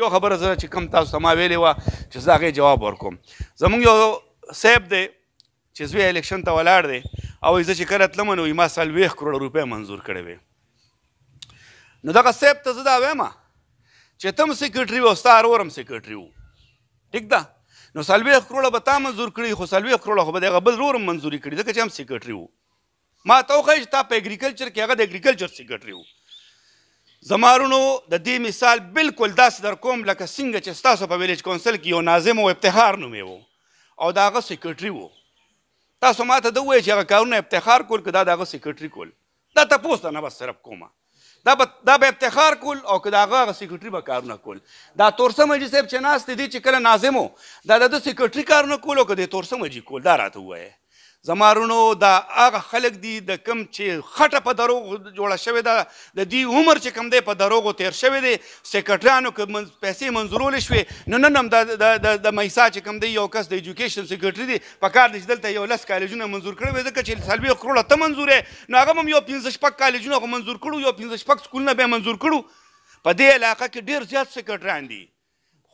یو خبره زه چې کم تاسو ته ما ویلې وه چې زه هغې جواب ورکوم زمونږ یو صاحب دی چې زوی الیکشن ته ولاړ دی او زه چې کله تلم نو ما څلوېښت کروړه روپۍ منظور کړې وې نو دغه صاحب ته زه دا وایم چې ته هم سیکرټري وې او ستا ارور هم سیکرټري وو ټیک ده نو څلوېښت کروړه به تا منظور کړي خو څلوېښت کروړه خو به د هغه بل ورور هم منظوري کړي ځکه چې هم سیکرټري وو ما ته وښایي چې تا په اګریکلچر کې هغه د اګریکلچر سیکرټري وو زمارونو د دې مثال بالکل داس در کوم لکه څنګه چې تاسو په ویلیج کونسل کې یو ناظم او ابتخار نومې وو او دا هغه سیکرټري وو تاسو ما ته د وې چې هغه کارونه ابتخار کول کدا دا هغه سیکرټري کول دا تاسو نه بس صرف کومه دا به دا به افتخار کول او که داغه هغه سیکرټري به کارونه کول دا تورسم جی صاحب چې ناست دي چې کله ناظم وو دا د سیکرټري کارونه کول او که د تورسم جی کول دا راته وایي زمارونو دا هغه خلک دي د کم چې خټه په دروغ جوړه شوې ده د دې عمر چې کم دی په دروغو تیر شوې دي سیکرټریانو که پیسې منظورول شوې نو نن هم د د مېسا چې کم دی یو کس د ایجوکیشن سیکرټري دی په کار دي چې دلته یو لس کالجونه منظور کړي وي ځکه چې سلوي کروڑه ته منظورې نو هغه هم یو پنځه شپږ کالجونه منظور کړو یو پنځه شپږ سکولونه به منظور کړو په دې علاقه کې ډېر زیات سیکرټریان دي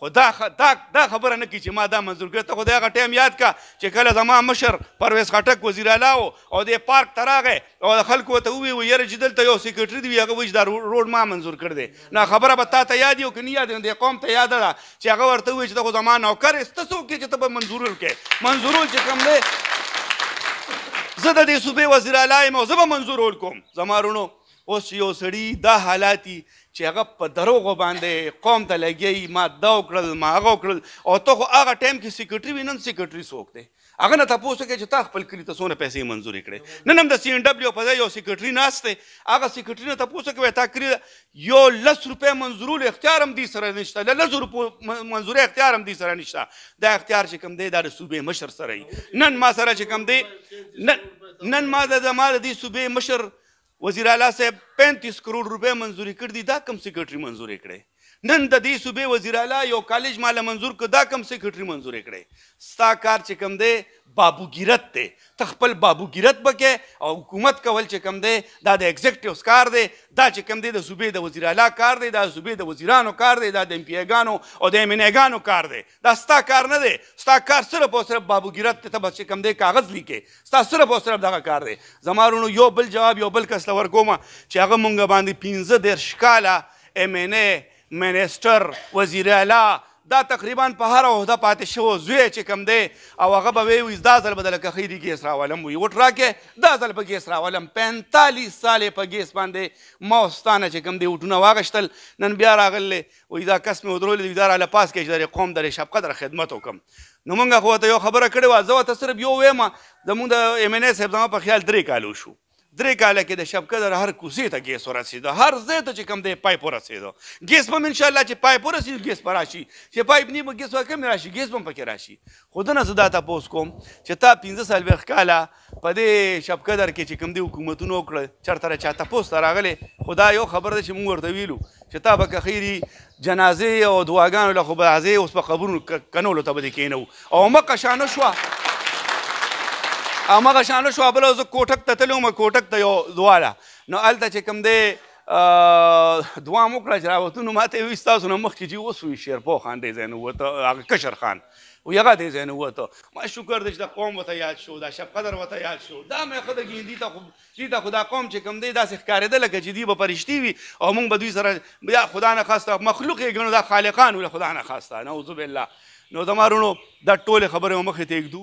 خدا دا دا خبره نه کی چې ما دا منظور کړ ته خدای غ ټیم یاد کا چې کله زما مشر پرویز خټک وزیر اعلی او د پارک تراغه او خلکو ته وی وی یره جدل ته یو سیکریټری دی هغه وځ دا روډ ما منظور کړ دی نه خبره به تا ته یاد یو کني یاد دی قوم ته یاد ده چې هغه ورته وی چې زما نوکر استسو کې چې ته منظور کې منظور چې کوم دی زه د دې صوبې وزیر اعلی مو زه به منظور ول کوم زما رونو اوس یو سړی دا حالاتي چې هغه په دروغ باندې قوم ته لګي ما دا وکړل ما هغه وکړل او ته خو هغه ټایم کې سیکریټري وینن سیکریټري څوک دی هغه نه تاسو کې چې تاسو خپل کلی ته سونه پیسې منزور کړې نن هم د سی ان ډبلیو په ځای یو سیکریټري ناشته هغه سیکریټري نه تاسو کې تا کړی یو لس روپې منزورول اختیار هم دي سره نشته لس روپې منزور اختیار هم دي سره نشته دا اختیار چې کم دی دا د صوبې مشر سره نن ما سره چې کم دی نن ما د ما د دې صوبې مشر وزیر اعلی صاحب 35 کروڑ روپے منځوري کړ دي دا کم سیکریټري منځوري کړي نن د دې صوبې وزیر اعلی یو کالج مال منزور کړ دا کم سیکریټری منزور کړي ستا کار چې کم دی بابوګیرت دی ته خپل بابوګیرت بکې او حکومت کول چې کم دی دا د ایگزیکټیوس کار دی دا چې کم دی د صوبې د وزیر اعلی کار دی دا د صوبې د وزیرانو کار دی دا د ام پی اګانو او د ام ان اګانو کار دی دا ستا کار نه دی ستا کار صرف او صرف بابوګیرت ته بس کم دی کاغذ لیکې ستا صرف او صرف دغه کار دی زمارونو یو بل جواب یو بل کس لور کوم چې هغه مونږ باندې 15 دیر شکاله ام ان منیسټر وزیر اعلی دا تقریبا په هر عہده پاتې شو زوی چې کم دی او هغه به وی دا ځل بدل کې خیری کیس راولم وی وټ راکې دا ځل په کیس راولم 45 سالې په کیس باندې ما واستانه چې کم دی وټونه واغشتل نن بیا راغله وی دا قسم ودرول دی دار له پاس کې چې قوم درې شفقت در خدمت وکم نو مونږه خو ته یو خبره کړې و زه ته صرف یو وېم زمونږ د ایم ان اس په خیال درې کالو شو درې کاله کې د شبکدر هر کوڅې ته ګیس ورسېده هر ځای ته چې کوم دی پایپ ورسېده ګیس به ان شاء الله چې پایپ ورسېږي ګیس به راشي چې پایپ نیم ګیس کم راشي ګیس به هم پکې راشي خو دنه زه دا تپوس کوم چې تا پنځه څلوېښت کاله په دې شبکدر کې چې کوم دی حکومتونه وکړه چېرته را چا تپوس ته راغلې خو دا یو خبر ده چې مونږ ورته ویلو چې تا به که خیري جنازې او دعاګانو له خو به اوس په قبرونو کنولو ته به دې کینو او مکه شانه شوه هغه شانه شو بل زه کوټک ته تلم کوټک ته یو دواله نو الته چې کوم دی دوا مو کړ چې راوته نو ماته وي تاسو نو مخ کې جی وسوي شیرپو خان دی زین وته هغه کشر خان و یغه دی زین وته ما شکر دې چې د قوم وته یاد شو دا شب قدر وته یاد شو دا مې خدای ګیندی ته خو چې دا خدا قوم چې کوم دی دا څه ښکارېده لکه چې دی به پرشتي وي او موږ به دوی سره یا خدا نه خاصه مخلوق یې ګنو دا خالقان ول خدا نه خاصه نعوذ بالله نو زمارونو دا ټوله خبره مخې ته یک